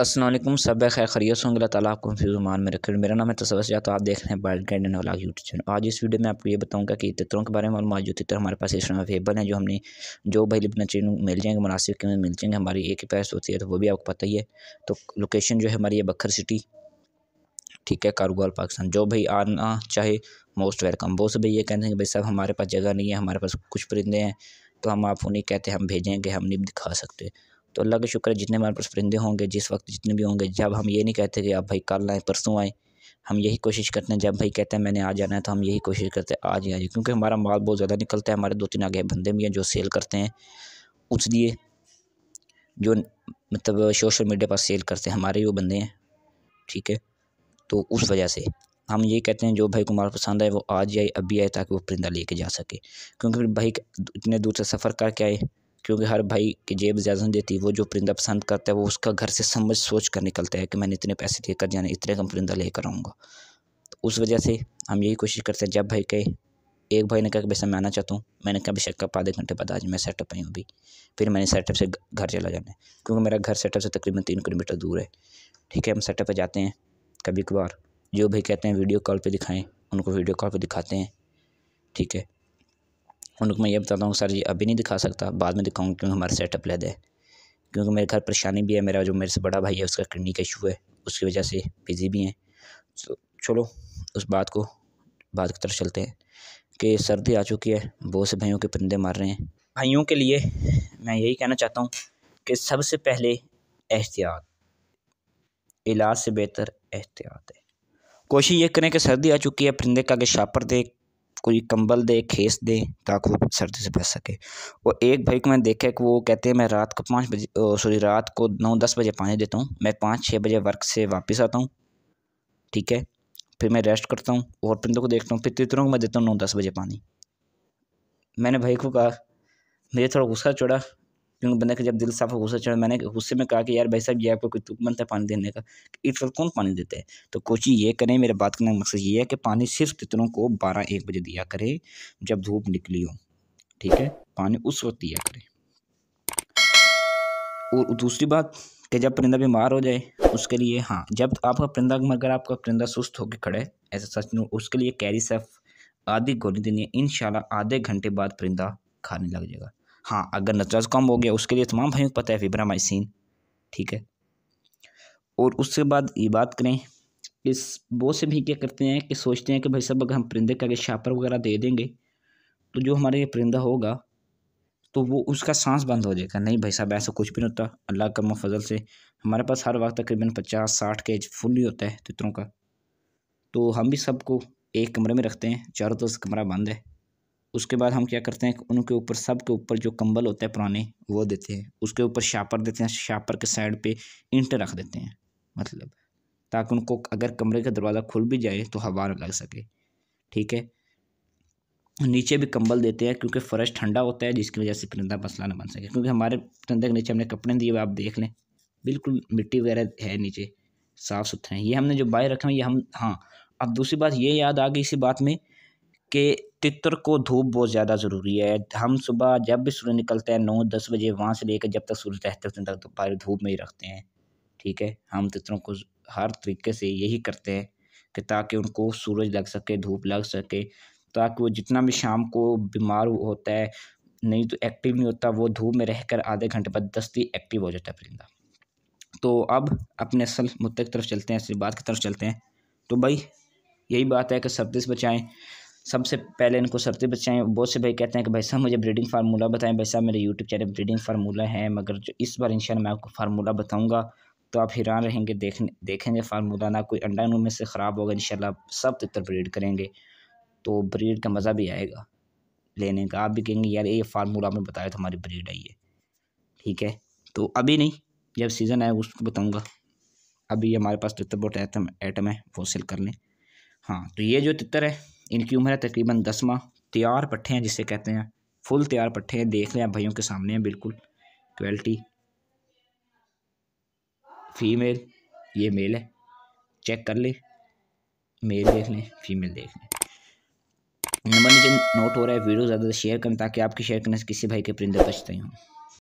असलम सब खैर खरीय होंगे तला आपको आपको जुमान में रखें मेरा नाम है तसवस या तो आप देख रहे हैं world guide and YouTube channel आज इस वीडियो में आपको ये बताऊंगा कि तितरों के बारे में और मौजूद तितर हमारे पास इस अवेलेबल है जो हमने जो भाई लिपना मिल जाएंगे मुनासिब के मिल जाएंगे हमारी एक ही पैस होती है तो वो भी आपको पता ही है तो लोकेशन जो है हमारी है बखर सिटी ठीक है कारोबार पाकिस्तान जो भाई आना चाहे मोस्ट वेलकम वो से भाई ये कहते हैं कि भाई साहब हमारे पास जगह नहीं है हमारे पास कुछ परिंदे हैं तो हम आप उन्हें कहते हैं हम भेजेंगे हम नहीं दिखा सकते तो अल्लाह का शुक्र है जितने हमारे पास परिंदे होंगे जिस वक्त जितने भी होंगे जब हम ये नहीं कहते कि आप भाई कल आएँ परसों आएँ हम यही कोशिश करते हैं जब भाई कहते हैं मैंने आ जाना है तो हम यही कोशिश करते हैं आज ही आ जाए क्योंकि हमारा माल बहुत ज़्यादा निकलता है हमारे दो तीन आगे बंदे भी हैं जो सेल करते हैं उस लिए जो मतलब सोशल मीडिया पर सेल करते हैं हमारे वो बंदे हैं ठीक है तो उस वजह से हम ये कहते हैं जो भाई को हमारा पसंद आए वो आज आए अभी आए ताकि वो परिंदा लेके जा सके क्योंकि भाई इतने दूर से सफ़र करके आए क्योंकि हर भाई की जेब इजाज़त देती वो जो परिंदा पसंद करता है वो उसका घर से समझ सोच कर निकलता है कि मैंने इतने पैसे कर जाने इतने कम परिंदा लेकर आऊँगा तो उस वजह से हम यही कोशिश करते हैं जब भाई कहे एक भाई ने कहा कि वैसे मैं आना चाहता हूँ मैंने कहा बेशक शक्का आधे घंटे बाद आज मैं सेटअप आई हूँ अभी फिर मैंने सेटअप से घर चला जाना है क्योंकि मेरा घर सेटअप से तकरीबन तीन किलोमीटर दूर है ठीक है हम सेटअप पर जाते हैं कभी कभार जो भाई कहते हैं वीडियो कॉल पर दिखाएँ उनको वीडियो कॉल पर दिखाते हैं ठीक है उन लोग को मैं ये बताता हूँ सर जी अभी नहीं दिखा सकता बाद में दिखाऊँ क्योंकि हमारा सेटअप ले है क्योंकि मेरे घर परेशानी भी है मेरा जो मेरे से बड़ा भाई है उसका किडनी का इशू है उसकी वजह से बिज़ी भी हैं तो चलो उस बात को बात की तरफ चलते हैं कि सर्दी आ चुकी है बहुत से भाइयों के परिंदे मार रहे हैं भाइयों के लिए मैं यही कहना चाहता हूँ कि सबसे पहले एहतियात इलाज से बेहतर एहतियात है कोशिश ये करें कि सर्दी आ चुकी है परिंदे का कि शापर दे कोई कंबल दे खेस दे ताकि वो सर्दी से बच सके और एक भाई को मैंने देखा कि वो कहते हैं मैं रात को पाँच बजे सॉरी रात को नौ दस बजे पानी देता हूँ मैं पाँच छः बजे वर्क से वापस आता हूँ ठीक है फिर मैं रेस्ट करता हूँ और पिंदों को देखता हूँ फिर तितरों को मैं देता हूँ नौ दस बजे पानी मैंने भाई को कहा मुझे थोड़ा गुस्सा चढ़ा क्योंकि बंदा का जब दिल साफ हो गुस्सा चढ़ा मैंने गुस्से में कहा कि यार भाई साहब ये आपको कोई तुक बनता है पानी देने का इस वक्त कौन पानी देता है तो कोचिंग ये करें मेरे बात करने का मकसद ये है कि पानी सिर्फ तितरों को बारह एक बजे दिया करें जब धूप निकली हो ठीक है पानी उस वक्त दिया करें और दूसरी बात कि जब परिंदा बीमार हो जाए उसके लिए हाँ जब आपका परिंदा अगर आपका परिंदा सुस्त होकर खड़े ऐसा सच नहीं उसके लिए कैरी सेफ आधी गोली देनी है इन आधे घंटे बाद परिंदा खाने लग जाएगा हाँ अगर नतराज कम हो गया उसके लिए तमाम भाइयों को पता है फिब्रामाइसिन ठीक है और उसके बाद ये बात करें इस बहुत से भी क्या करते हैं कि सोचते हैं कि भाई साहब अगर हम परिंदे का आगे छापर वगैरह दे देंगे तो जो हमारे ये परिंदा होगा तो वो उसका सांस बंद हो जाएगा नहीं भाई साहब ऐसा कुछ भी नहीं होता अल्लाह करम फजल से हमारे पास हर वक्त तकरीबन पचास साठ के फुल ही होता है तितरों का तो हम भी सबको एक कमरे में रखते हैं चारों तरफ तो कमरा बंद है उसके बाद हम क्या करते हैं उनके ऊपर सब के ऊपर जो कंबल होते हैं पुराने वो देते हैं उसके ऊपर शापर देते हैं शापर के साइड पे इंट रख देते हैं मतलब ताकि उनको अगर कमरे का दरवाज़ा खुल भी जाए तो हवा लग सके ठीक है नीचे भी कंबल देते हैं क्योंकि फ़र्श ठंडा होता है जिसकी वजह से परिंदा मसला ना बन सके क्योंकि हमारे परिंदे के नीचे हमने कपड़े दिए हुए आप देख लें बिल्कुल मिट्टी वगैरह है नीचे साफ़ सुथरे हैं ये हमने जो बाहर रखे हैं ये हम हाँ अब दूसरी बात ये याद आ गई इसी बात में कि तितर को धूप बहुत ज़्यादा ज़रूरी है हम सुबह जब भी सूर्य निकलता है नौ दस बजे वहाँ से लेकर जब तक सूर्य रहते तक दोपहर तो धूप में ही रखते हैं ठीक है हम तितरों को हर तरीके से यही करते हैं कि ताकि उनको सूरज लग सके धूप लग सके ताकि वो जितना भी शाम को बीमार होता है नहीं तो एक्टिव नहीं होता वो धूप में रहकर आधे घंटे बाद दस्ती एक्टिव हो जाता है परिंदा तो अब अपने असल मुद्दे की तरफ चलते हैं असली बात की तरफ चलते हैं तो भाई यही बात है कि सर्दी से बचाएं सबसे पहले इनको सरते बचाएँ बहुत से भाई कहते हैं कि भाई साहब मुझे ब्रीडिंग फार्मूला बताएं भाई साहब मेरे यूट्यूब चैनल ब्रीडिंग फार्मूला है मगर जो इस बार इंशाल्लाह मैं आपको फार्मूला बताऊंगा तो आप हैरान रहेंगे देखने देखेंगे फार्मूला ना कोई अंडा में से ख़राब होगा इंशाल्लाह सब तितर ब्रीड करेंगे तो ब्रीड का मज़ा भी आएगा लेने का आप भी कहेंगे यार ये फार्मूला आपने बताया तो हमारी ब्रीड आई है ठीक है तो अभी नहीं जब सीज़न आए उसको बताऊँगा अभी हमारे पास तितर बोट आइटम आइटम है वो सेल कर लें हाँ तो ये जो तितर है इनकी उम्र है तकरीबन दस माह तैयार पट्ठे हैं जिसे कहते हैं फुल तैयार पट्ठे हैं देख लें आप भाइयों के सामने हैं बिल्कुल क्वालिटी फीमेल ये मेल है चेक कर लें मेल देख लें फीमेल देख लें नंबर नीचे नोट हो रहा है वीडियो ज़्यादा शेयर करें ताकि आपकी शेयर करने से किसी भाई के परिंदे बचते हों